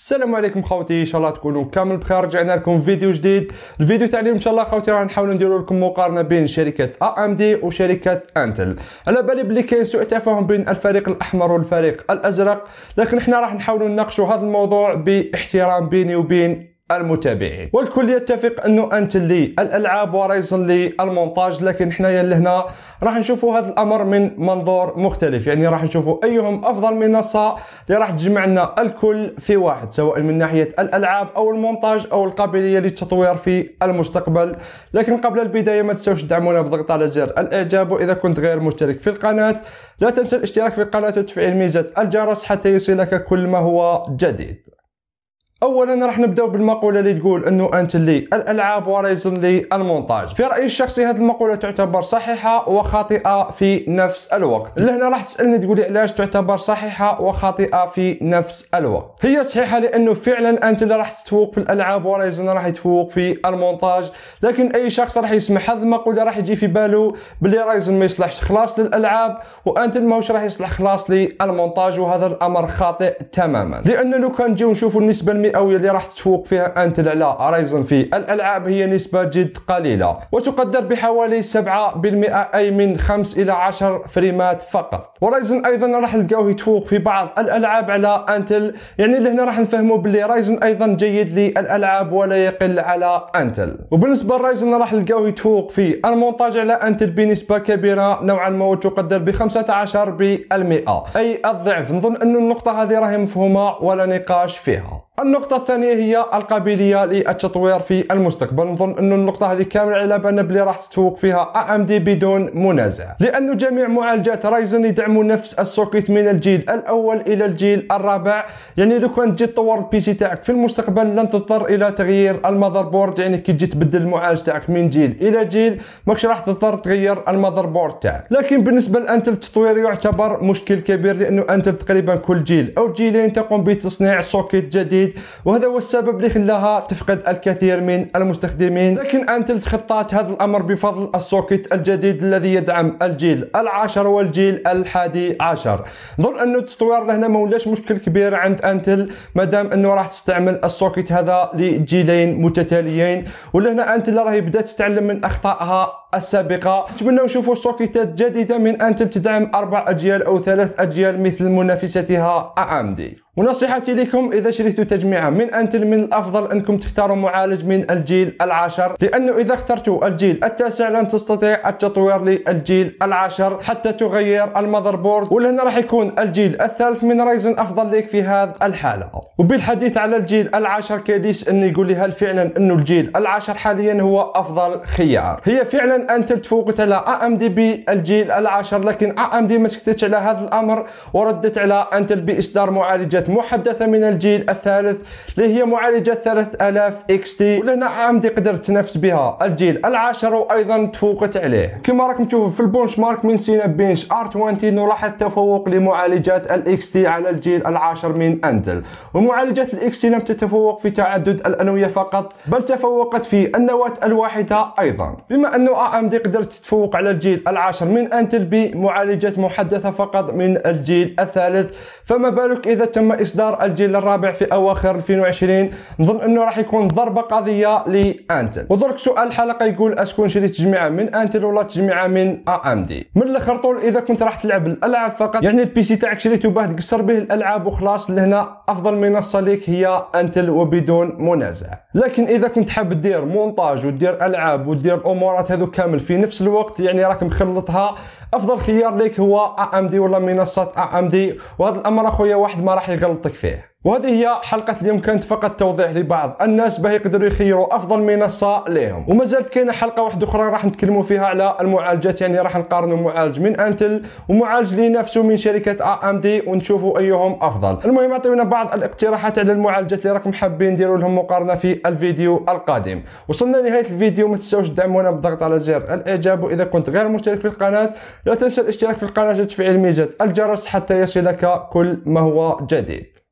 السلام عليكم خاوتي ان شاء الله تكونوا كامل بخير رجعنا لكم فيديو جديد الفيديو تاع اليوم ان شاء الله خاوتي راح نحاولوا نديروا لكم مقارنه بين شركه ا ام دي وشركه انتل على بالي بلي كاين سوء تفاهم بين الفريق الاحمر والفريق الازرق لكن احنا راح نحاولوا نناقشوا هذا الموضوع باحترام بيني وبين المتابعين والكل يتفق انه انت اللي الالعاب ورايزن لي المونتاج لكن حنايا لهنا راح نشوفوا هذا الامر من منظور مختلف يعني راح نشوفوا ايهم افضل منصه اللي راح تجمع لنا الكل في واحد سواء من ناحيه الالعاب او المونتاج او القابليه للتطوير في المستقبل لكن قبل البدايه ما تنسوش تدعمونا بالضغط على زر الاعجاب واذا كنت غير مشترك في القناه لا تنسى الاشتراك في القناه وتفعيل ميزه الجرس حتى يصلك كل ما هو جديد اولا راح نبداو بالمقوله اللي تقول انه انت لي الالعاب ورايزن لي المونتاج في رايي الشخصي هذه المقوله تعتبر صحيحه وخاطئه في نفس الوقت لهنا راح تسالني تقولي علاش تعتبر صحيحه وخاطئه في نفس الوقت هي صحيحه لانه فعلا انت اللي راح تتفوق في الالعاب ورايزن راح يتفوق في المونتاج لكن اي شخص راح يسمع هذه المقوله راح يجي في باله بلي رايزن ما يصلحش خلاص للالعاب وانت ماهوش راح يصلح خلاص للمونتاج وهذا الامر خاطئ تماما لانه لو كان نجيو نشوفوا النسبه الفئويه اللي راح تفوق فيها انتل على رايزن في الالعاب هي نسبه جد قليله وتقدر بحوالي 7% اي من 5 الى 10 فريمات فقط ورايزن ايضا راح نلقاوه يتفوق في بعض الالعاب على انتل يعني اللي هنا راح نفهموا باللي رايزن ايضا جيد للالعاب ولا يقل على انتل وبالنسبه لرايزن راح نلقاوه يتفوق في المونتاج على انتل بنسبه كبيره نوعا ما وتقدر ب 15% اي الضعف نظن ان النقطه هذه راهي مفهومه ولا نقاش فيها النقطة الثانية هي القابلية للتطوير في المستقبل نظن أن النقطة هذه كامل على بالنا بلي راح تتفوق فيها ام دي بدون منازع لأن جميع معالجات رايزن يدعموا نفس السوكيت من الجيل الأول إلى الجيل الرابع يعني لو كان تجي تطور البي سي تاعك في المستقبل لن تضطر إلى تغيير المذر بورد يعني كي تجي تبدل المعالج تاعك من جيل إلى جيل ماكش راح تضطر تغير المذر بورد تاعك لكن بالنسبة لأنتل التطوير يعتبر مشكل كبير لأنه أنتل تقريبا كل جيل أو جيلين تقوم بتصنيع سوكيت جديد جديد وهذا هو السبب اللي خلاها تفقد الكثير من المستخدمين لكن انتل تخطات هذا الامر بفضل السوكت الجديد الذي يدعم الجيل العاشر والجيل الحادي عشر ظن انه التطوير لهنا ما ولاش مشكل كبير عند انتل مادام انه راح تستعمل السوكت هذا لجيلين متتاليين ولهنا انتل راهي بدات تتعلم من اخطائها السابقة نتمنى نشوفوا سوكيتات جديدة من أنتل تدعم أربع أجيال أو ثلاث أجيال مثل منافستها AMD ونصيحتي لكم إذا شريتوا تجميعة من أنتل من الأفضل أنكم تختاروا معالج من الجيل العاشر لأنه إذا اخترتوا الجيل التاسع لن تستطيع التطوير للجيل العاشر حتى تغير المذر بورد ولهنا راح يكون الجيل الثالث من رايزن أفضل لك في هذا الحالة وبالحديث على الجيل العاشر كيديس انه يقول لي هل فعلا أنه الجيل العاشر حاليا هو أفضل خيار هي فعلا أنتل تفوقت على أم دي بي الجيل العاشر لكن أم دي ما على هذا الأمر وردت على أنتل بإصدار معالجات محدثة من الجيل الثالث اللي هي معالجة 3000 اكس تي ولهنا AMD قدرت تنافس بها الجيل العاشر وايضا تفوقت عليه كما راكم تشوفوا في البونش مارك من سينا بنش ار 20 نلاحظ تفوق لمعالجات الاكس تي على الجيل العاشر من انتل ومعالجات الاكس تي لم تتفوق في تعدد الانوية فقط بل تفوقت في النواة الواحدة ايضا بما انه دي قدرت تتفوق على الجيل العاشر من انتل بمعالجات محدثة فقط من الجيل الثالث فما بالك اذا تم تم اصدار الجيل الرابع في اواخر 2020 نظن انه راح يكون ضربه قضيه لانتل ودرك سؤال الحلقه يقول اسكون شريت تجميعه من انتل ولا تجميعه من ام دي من الاخر طول اذا كنت راح تلعب الالعاب فقط يعني البي سي تاعك شريته باه تقصر به الالعاب وخلاص لهنا افضل منصه ليك هي انتل وبدون منازع لكن اذا كنت حاب دير مونتاج ودير العاب ودير الامورات هذو كامل في نفس الوقت يعني راك مخلطها افضل خيار ليك هو ام دي ولا منصه ام دي وهذا الامر اخويا واحد ما راح غلطك فيه وهذه هي حلقة اليوم كانت فقط توضيح لبعض الناس باه يقدروا يخيروا أفضل منصة لهم وما زالت كاينة حلقة واحدة أخرى راح نتكلموا فيها على المعالجات يعني راح نقارنوا معالج من أنتل ومعالج لنفسه من شركة أم دي ونشوفوا أيهم أفضل المهم عطيونا بعض الاقتراحات على المعالجات اللي راكم حابين نديروا لهم مقارنة في الفيديو القادم وصلنا لنهاية الفيديو ما تنساوش تدعمونا بالضغط على زر الإعجاب وإذا كنت غير مشترك في القناة لا تنسى الاشتراك في القناة وتفعيل ميزة الجرس حتى يصلك كل ما هو جديد